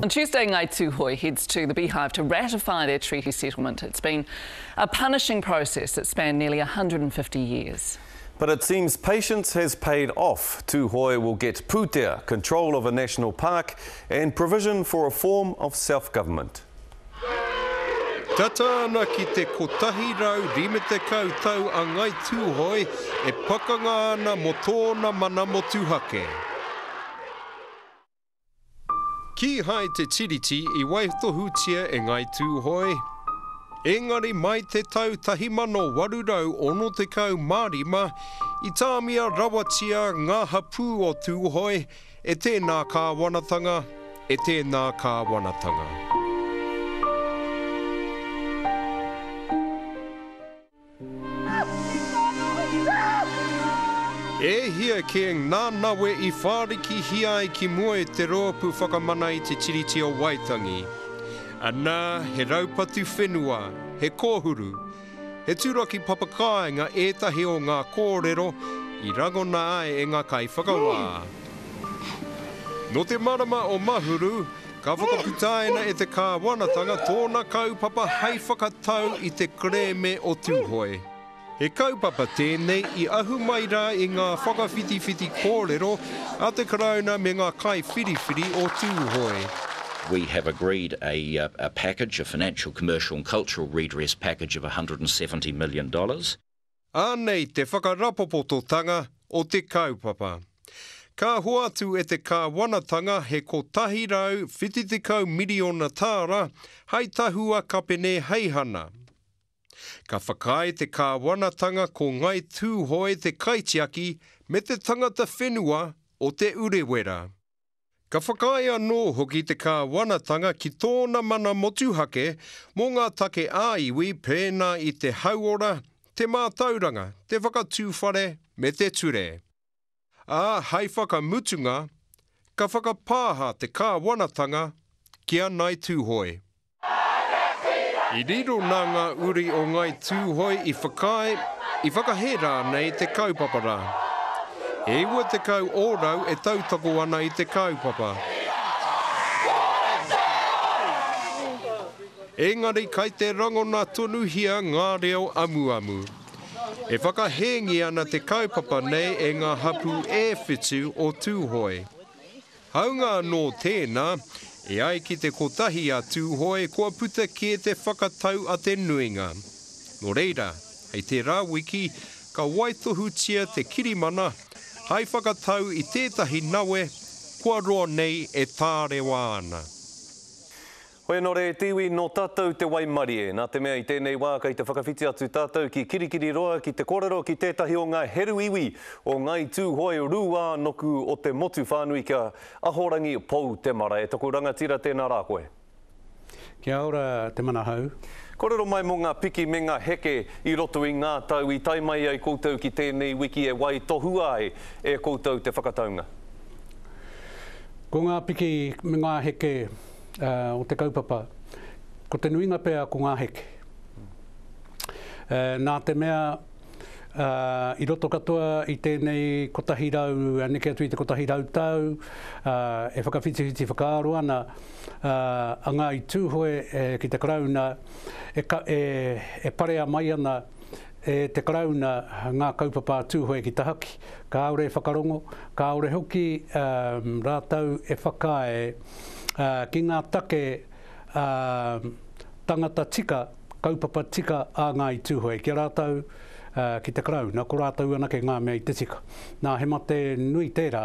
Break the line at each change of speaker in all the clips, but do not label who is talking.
On Tuesday, Ngai Tuhoi heads to the Beehive to ratify their treaty settlement. It's been a punishing process that spanned nearly 150 years. But it seems patience has paid off. Tuhoi will get Pūtea, control of a national park, and provision for a form of self-government. Tata ana ki te kotahi rau rime te kautau
a Ngai Tuhoi e pakanga ana mo tōna mana motuhake. tuhake. Ki hai te tiriti i waitohutia e ngai tūhoi. Engari mai te tau tahi mano warurau ono te kau mārima, i tāmia rawatia ngā hapū o tūhoi e tēnā kāwanatanga, e tēnā kāwanatanga. tēnā kāwanatanga. E hia ke ngā nawe i whāriki hia i ki mua e te roa pu whakamana i te tiriti o Waitangi. Anā, he raupatu whenua, he kōhuru, he turaki papakāinga ētahi o ngā kōrero i rangona ai e ngā kai whakawā. No te marama o mahuru, ka whakaputaina e te kāwanatanga tōna papa hei whakatau i te kreme o tūhoe. E kaupapa tēnei i ahu mai rā i ngā whakawhitiwhiti kōrero a te karauna me ngā kai whiriwhiri o tūhoe. We have agreed a, a package, a financial, commercial and cultural redress package of $170 million. Ānei te tanga o te kaupapa. Ka hoa atu e te kāwanatanga he ko tahi 50 whititikau miliona tāra, hei tahua kapene heihana. Ka whakai te kāwanatanga ko ngai tūhoe te kaitiaki me te tangata whenua o te urewera. Ka whakai anō hoki te kāwanatanga ki tōna mana motuhake mō ngā take āiwi pēnā i te hauora, te mātauranga, te whakatūwhare me te ture. Ā hei whakamutunga, ka whakapāha te kāwanatanga kia nai tūhoe. I riro nanga uri o ngai tūhoi i whakai, i whakahe rā nei te kaupapara. E iwa te kau ōrau e tautoko ana i te kaupapa. Engari kai te rangona tonuhia ngā reo amuamu. E whakahengi ana te kaupapa nei e ngā hapu e whitu o tūhoi. Haunga no tēnā, E ai ki te kotahi a tūhoe, kua puta kē te whakatau a te nuinga. Nō reira, hei te rā wiki, ka waitohu tia te kirimana, hai whakatau i tētahi nawe,
kua roa nei e tā ana. Hoi anore, tiwi no tātou te waimarie. Nā te mea i tēnei wā kai te whakawhiti atu tātou ki kirikiri roa, ki te kōrero, ki tētahi o ngā heru iwi o ngai tū hoi rūā noku o te motu whānui kia ahorangi pou te mara. E toku rangatira tēnā rākoe.
Kia ora te mana hau.
Kōrero mai mō ngā piki me ngā heke i roto i ngā tau i tai ai koutou ki tēnei wiki e wai tohu ai e koutou te whakataunga.
Ko ngā piki me ngā heke uh, o te kaupapa, ko te nuinga pea ko ngā heke. Uh, nā te mea uh, i roto katoa i tēnei kotahi rau, uh, neke atu i te kotahi rau tau, uh, ah, e whakawhitiwhiti whakaaro ana, uh, a ngā i tūhoe e, ki te karauna, e, ka, e, e parea mai ana e te karauna ngā kaupapa tūhoe ki tahaki. Ka aure whakarongo, ka aure hoki um, rātau e whakae uh, ki ngā take ah, tangata tika, kaupapa tika a ngā i tūhoe. Kia rātou uh, ki te karau, nā ko rātou anake ngā mea i te tika. Nā he mate nui tērā,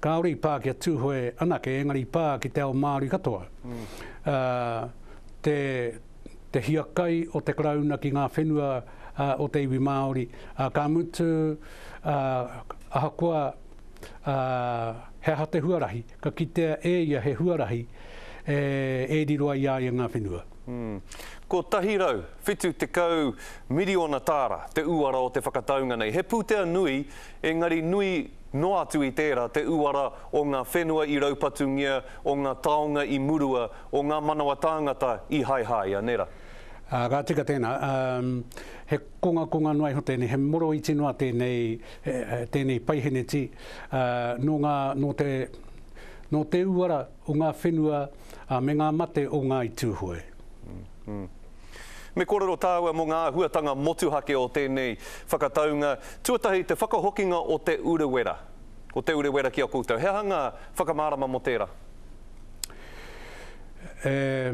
ka ori pā ki a tūhoe anake, engari pā ki te ao Māori katoa. Mm. te, te hiakai o te karau na ki ngā whenua o te iwi Māori. Uh, ka mutu uh, ahakoa he ha te huarahi, ka kitea e ia he huarahi e, e diroa ia i ngā whenua.
Hmm. Ko Tahirau, whitu te kau miriona tāra, te uara o te whakataunga nei. He pūtea nui, engari nui no atu i tērā te uara o ngā whenua i raupatungia, o ngā taonga i murua, o ngā manawa tāngata i haihai, anera?
Uh, rā tika tēnā. Um, he konga konga noa iho tēnei, he moro i tino a tēnei, tēnei paihene ti. Uh, no, ngā, no, te, no te uara o ngā whenua uh, me ngā mate o ngā i tūhoe.
Mm -hmm. Me kōrero tāua mō ngā huatanga motuhake o tēnei whakataunga. Tuatahi te whakahokinga o te urewera. O te urewera ki a koutou. He hanga whakamārama mō tērā?
E,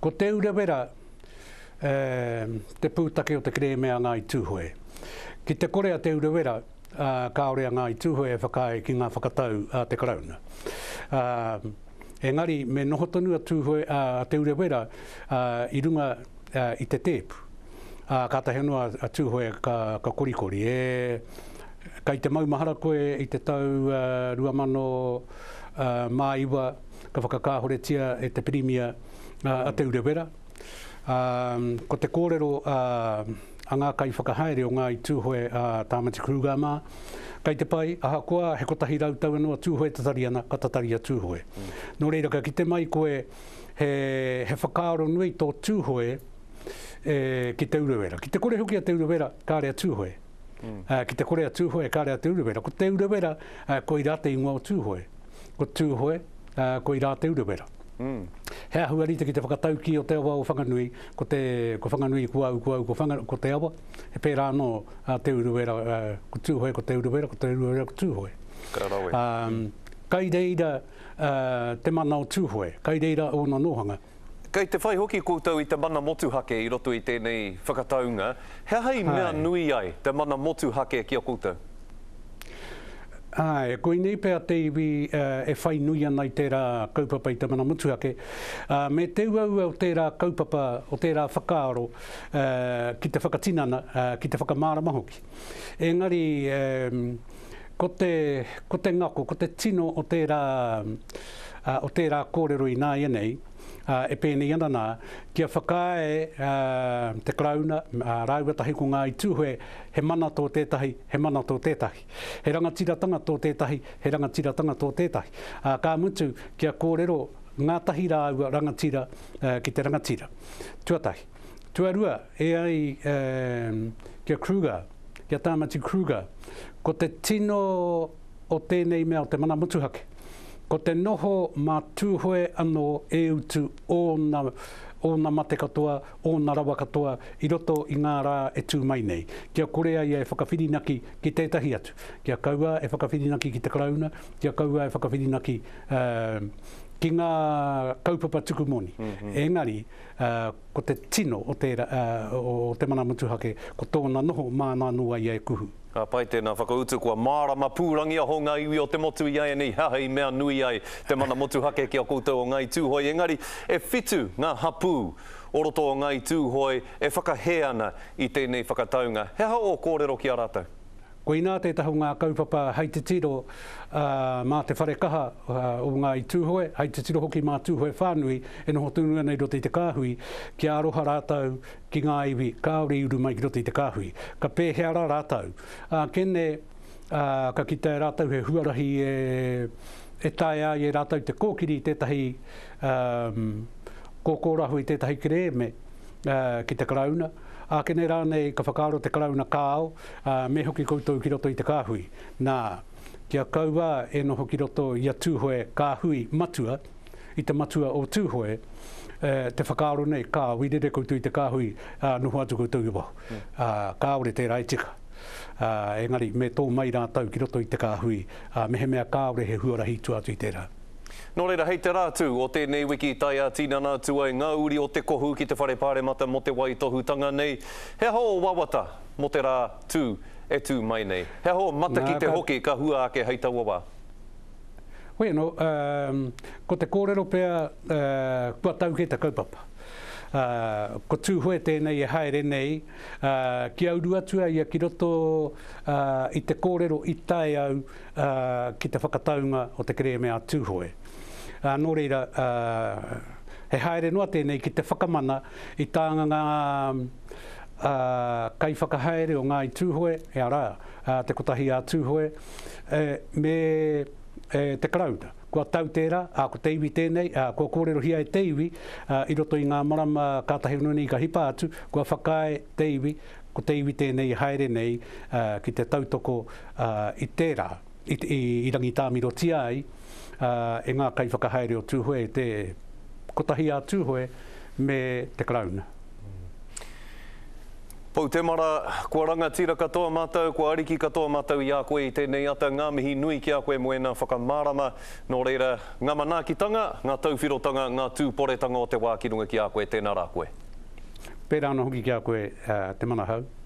ko te urewera, te pūtake o te kremea ngā i tūhoe. Ki te korea te uruwera, uh, kaorea ngā i tūhoe e whakae ki ngā whakatau a uh, te karauna. Uh, engari, me noho tonu a tūhoe, a uh, te uruwera, uh, i runga uh, i te tēpu. Uh, ka tahenua a tūhoe ka, ka korikori. E, kai te mahara koe i te tau uh, ruamano uh, mā iwa, ka whakakāhore e te primia uh, a te uruwera. Mm um, ko te kōrero uh, a ngā kai whakahaere o ngā i tūhoe a uh, Tāmati Krugama. Kei te pai, aha kua, he kotahi rautau anua tūhoe tatari ana, ka tatari a tūhoe. Nō reira, ka ki mai koe, he, he whakaaro nui tō tūhoe e, ki te uruwera. Ki te kore huki a te uruwera, kā rea tūhoe. Mm. ki te kore a tūhoe, kā rea te uruwera. Ko te uruwera, uh, ko i rā te ingoa o tūhoe. Ko tūhoe, uh, ko i rā uruwera. He a hua rita ki te whakatau ki o te awa o whanganui, ko te ko whanganui kua au kua au ko, whanga, ko te awa, he pērā anō uh, te uruwera, ko tūhoe, ko te uruwera, ko te uruwera, ko tūhoe.
Karawe. Um,
kai reira te mana o tūhoe, kai reira o na nohanga.
Kei te whai hoki koutou i te mana motuhake i roto i tēnei whakataunga,
he hei mea
nui ai te mana motuhake ki a koutou?
Ai, koi nei pe a teiwi uh, e whai nui anai tērā kaupapa i tamana mutuake. Uh, ah, me te uau au tērā kaupapa o tērā whakaaro uh, ki te whakatinana, uh, ki te whakamāra mahoki. Engari, um, ko, te, ko te ngako, ko te tino o tērā, uh, o tērā kōrero i nāi anei, uh, e pēne iana nā. Kia whakae uh, te krauna, uh, ah, rāua tahi ko ngā i tūhoe, he mana tō tētahi, he mana tō tētahi. He rangatiratanga tō tētahi, he rangatiratanga tō tētahi. Uh, kā mutu, kia kōrero ngā tahi rāua rangatira uh, ki te rangatira. Tuatahi. Tuarua, e ai eh, kia Kruger, kia tāmati Kruger, ko te tino o tēnei mea o te mana mutuhake ko te noho mā tūhoe anō e utu ōna ōna mate katoa, ōna rawa katoa, i roto i ngā rā e tū mai nei. Kia korea ia e whakawhirinaki ki tētahi atu. Kia kaua e whakawhirinaki ki te karauna, kia kaua e whakawhirinaki uh, ki ngā kaupapa tuku Mm -hmm. Engari, uh, ko te tino o te, uh, o te mana mutuhake, ko tōna noho mā nā nua ia e kuhu.
Ka pai tēnā whakautu kua mārama pūrangi a honga iwi o te motu i aia nei hahei mea nui ai te mana motu hake ki a koutou o ngai tūhoi. Engari, e fitu ngā hapū o roto o ngai tūhoi, e whakahe i tēnei whakataunga. He hao o kōrero ki a rātou?
Ko inā te tahu ngā kaupapa hei te tiro uh, mā te whare uh, o ngā i tūhoe, hei te tiro hoki mā tūhoe whānui, e noho tūnua nei roti te kāhui, ki aroha rātau ki ngā iwi, kāore iuru mai ki roti te kāhui. Ka pēheara rātau. Uh, kene, uh, ka ki tēi rātau he huarahi e, e tae ai e rātau te kōkiri tētahi um, kōkōrahu i tētahi kereme uh, ki te karauna a kene rā nei ka whakaaro te karau na kāo, uh, me hoki koutou ki roto i te kāhui. Nā, kia kaua e noho ki roto i a tūhoe kāhui matua, i te matua o tūhoe, e, te whakaaro nei kā wirere koutou i te kāhui uh, noho atu koutou i wau. Uh, kā ore te rai tika. A, engari, me tō mai rā tau ki roto i te kāhui, uh, mehe mea kā ore he huarahi tuatui tērā. Mm.
Nō reira, hei te rātū o tēnei wiki tai a tīnana tuai ngā uri o te kohu ki te wharepāre mata mo te wai tohu tanga nei. He ho wawata mo te rātū e tū mai nei. He ho mata ki te hoki ka hua ake hei tauawa.
Bueno, um, ko te kōrero pēa uh, kua tau ke te kaupapa. Uh, ko tū hoe tēnei e haere nei, uh, ki au ruatua ia ki roto uh, i te kōrero i tae au uh, ki te whakataunga o te kere mea tū hoe uh, ah, no reira, uh, he haere noa tēnei ki te whakamana i tānga ngā uh, ah, kai whakahaere o ngā i tūhoe, e ara, te kotahi a tūhoe, eh, me uh, te karauna. Kua tau tērā, a ko teiwi tēnei, a kua kōrero hia e teiwi, a, i roto i ngā marama kātahi unu ni ka hipa atu, kua whakae teiwi, ko teiwi tēnei haere nei ki te tautoko a, i tērā i, i, i rangi tā miro ti ai, e ngā kai whakahaere o tūhoe te kotahi a tūhoe me te crown.
Pau te mara, kua ranga tira katoa mātou, kua ariki katoa mātou i a koe i tēnei ata ngā mihi nui ki a koe moena whakamārama. Nō reira, ngā tanga, ngā tauwhirotanga, ngā tūporetanga o te wākirunga ki a koe, tēnā rā koe.
Pērā anō hoki ki a koe uh, te manahau. hau.